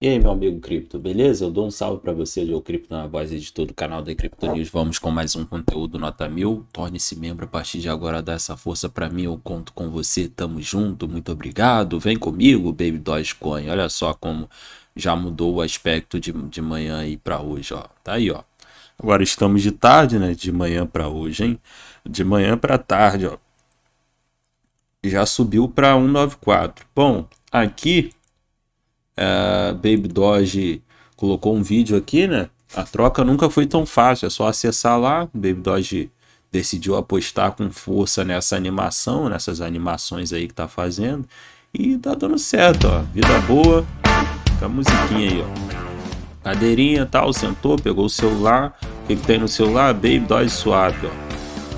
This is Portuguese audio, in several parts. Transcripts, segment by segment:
E aí, meu amigo cripto, beleza? Eu dou um salve para você, eu cripto na voz editor do canal da Cripto News. Vamos com mais um conteúdo nota mil. Torne-se membro a partir de agora, dá essa força para mim, eu conto com você. Tamo junto, muito obrigado. Vem comigo, baby Dogecoin. Olha só como já mudou o aspecto de, de manhã aí para hoje, ó. Tá aí, ó. Agora estamos de tarde, né? De manhã para hoje, hein? De manhã para tarde, ó. Já subiu para 194. Bom, aqui é, Baby Doge colocou um vídeo aqui, né? A troca nunca foi tão fácil, é só acessar lá. Baby Doge decidiu apostar com força nessa animação, nessas animações aí que tá fazendo. E tá dando certo, ó. Vida boa. Fica a musiquinha aí, ó. Cadeirinha tal, sentou, pegou o celular. O que, que tem no celular? Baby Doge Swap, ó.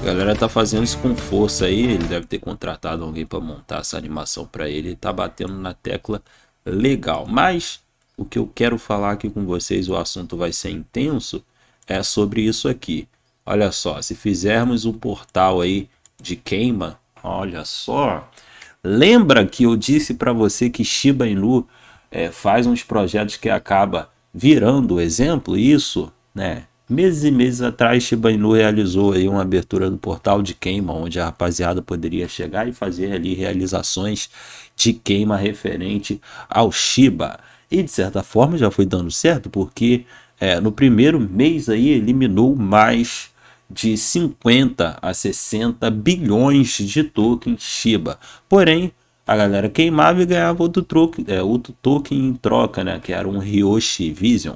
A galera tá fazendo isso com força aí. Ele deve ter contratado alguém para montar essa animação para ele. Ele tá batendo na tecla legal. Mas o que eu quero falar aqui com vocês, o assunto vai ser intenso, é sobre isso aqui. Olha só, se fizermos um portal aí de queima, olha só. Lembra que eu disse para você que Shiba Inu é, faz uns projetos que acaba virando exemplo? Isso, né? Meses e meses atrás, Shiba Inu realizou aí uma abertura do portal de queima, onde a rapaziada poderia chegar e fazer ali realizações de queima referente ao Shiba. E de certa forma já foi dando certo, porque é, no primeiro mês aí eliminou mais de 50 a 60 bilhões de tokens Shiba. Porém, a galera queimava e ganhava outro, troco, é, outro token em troca, né? Que era um Ryoshi Vision.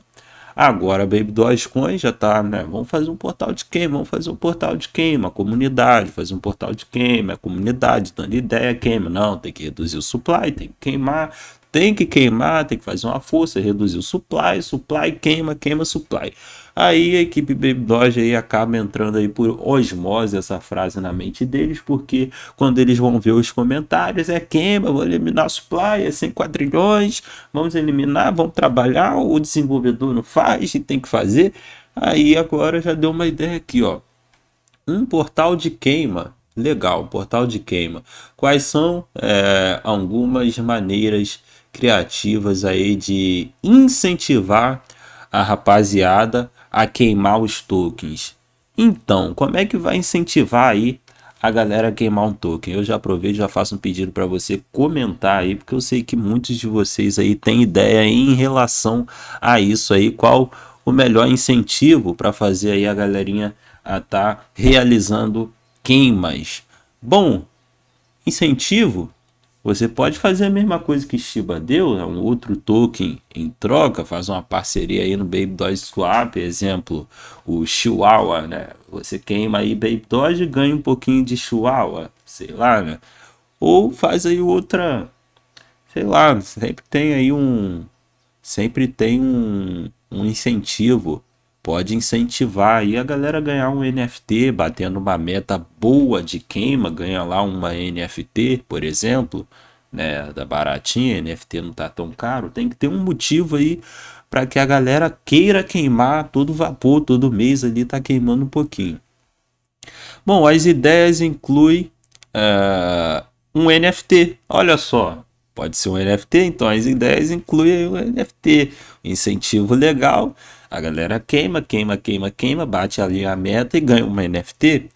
Agora a Baby Dogecoin já tá, né? Vamos fazer um portal de queima, vamos fazer um portal de queima, comunidade, fazer um portal de queima, a comunidade, dando ideia, queima. Não, tem que reduzir o supply, tem que queimar, tem que queimar, tem que fazer uma força, reduzir o supply, supply, queima, queima, supply. Aí a equipe Baby Doge aí acaba entrando aí por osmose essa frase na mente deles, porque quando eles vão ver os comentários é Kemba, vou eliminar a Supply, é 100 quadrilhões, vamos eliminar, vamos trabalhar, o desenvolvedor não faz, e tem que fazer. Aí agora já deu uma ideia aqui, ó. Um portal de queima legal, portal de queima. Quais são é, algumas maneiras criativas aí de incentivar a rapaziada a queimar os tokens. Então, como é que vai incentivar aí a galera a queimar um token? Eu já aproveito, já faço um pedido para você comentar aí, porque eu sei que muitos de vocês aí têm ideia em relação a isso aí, qual o melhor incentivo para fazer aí a galerinha a estar tá realizando queimas. Bom, incentivo você pode fazer a mesma coisa que Shiba deu, né? um outro token em troca, faz uma parceria aí no Baby Doge Swap, exemplo, o Chihuahua, né? Você queima aí Baby Doge e ganha um pouquinho de Chihuahua, sei lá, né? Ou faz aí outra, sei lá, sempre tem aí um, sempre tem um, um incentivo pode incentivar aí a galera a ganhar um NFT, batendo uma meta boa de queima, ganha lá uma NFT, por exemplo, né, da baratinha, NFT não tá tão caro, tem que ter um motivo aí para que a galera queira queimar todo vapor, todo mês ali tá queimando um pouquinho. Bom, as ideias incluem uh, um NFT, olha só, pode ser um NFT, então as ideias incluem um NFT, incentivo legal, a galera queima, queima, queima, queima, bate ali a meta e ganha uma NFT.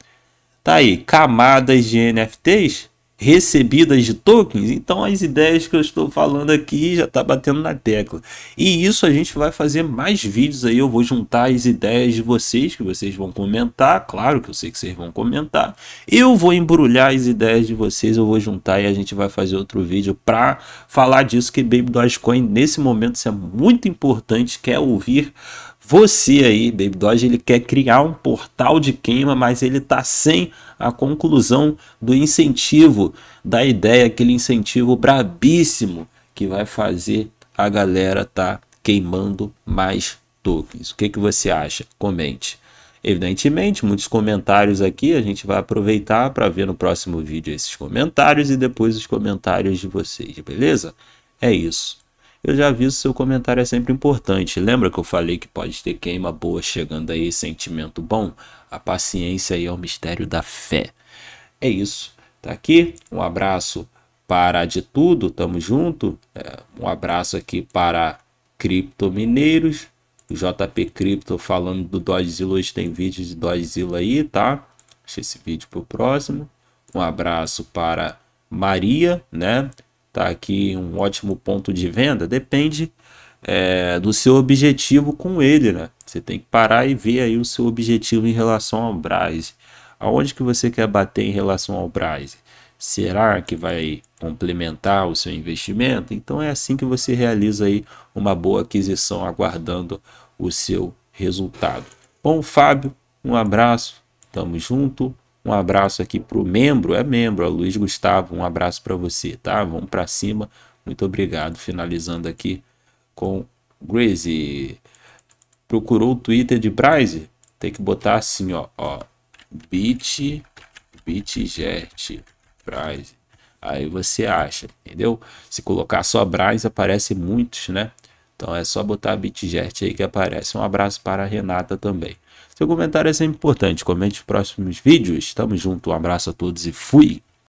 Tá aí, camadas de NFTs recebidas de tokens. Então as ideias que eu estou falando aqui já está batendo na tecla. E isso a gente vai fazer mais vídeos aí. Eu vou juntar as ideias de vocês que vocês vão comentar. Claro que eu sei que vocês vão comentar. Eu vou embrulhar as ideias de vocês. Eu vou juntar e a gente vai fazer outro vídeo para falar disso que Baby Dogecoin nesse momento isso é muito importante. Quer é ouvir você aí, Baby Doge, ele quer criar um portal de queima, mas ele está sem a conclusão do incentivo, da ideia, aquele incentivo brabíssimo que vai fazer a galera tá queimando mais tokens. O que, que você acha? Comente. Evidentemente, muitos comentários aqui, a gente vai aproveitar para ver no próximo vídeo esses comentários e depois os comentários de vocês, beleza? É isso eu já aviso, seu comentário é sempre importante. Lembra que eu falei que pode ter queima boa chegando aí, sentimento bom? A paciência aí é o mistério da fé. É isso, tá aqui. Um abraço para de tudo, tamo junto. É, um abraço aqui para Cripto Mineiros. JP Cripto falando do Dodzilla. hoje tem vídeo de Dodzilla aí, tá? Deixa esse vídeo pro próximo. Um abraço para Maria, né? tá aqui um ótimo ponto de venda, depende é, do seu objetivo com ele, né? Você tem que parar e ver aí o seu objetivo em relação ao Braz. Aonde que você quer bater em relação ao Braz? Será que vai complementar o seu investimento? Então é assim que você realiza aí uma boa aquisição, aguardando o seu resultado. Bom, Fábio, um abraço, tamo junto. Um abraço aqui pro membro, é membro, a Luiz Gustavo, um abraço para você, tá? Vamos para cima. Muito obrigado. Finalizando aqui com Grazy. Procurou o Twitter de Bryce? Tem que botar assim, ó, ó. Bit, bitjet, Bryce. Aí você acha, entendeu? Se colocar só Braz, aparece muitos, né? Então é só botar BitJet aí que aparece. Um abraço para a Renata também. Seu comentário é sempre importante. Comente os próximos vídeos. Tamo junto, um abraço a todos e fui!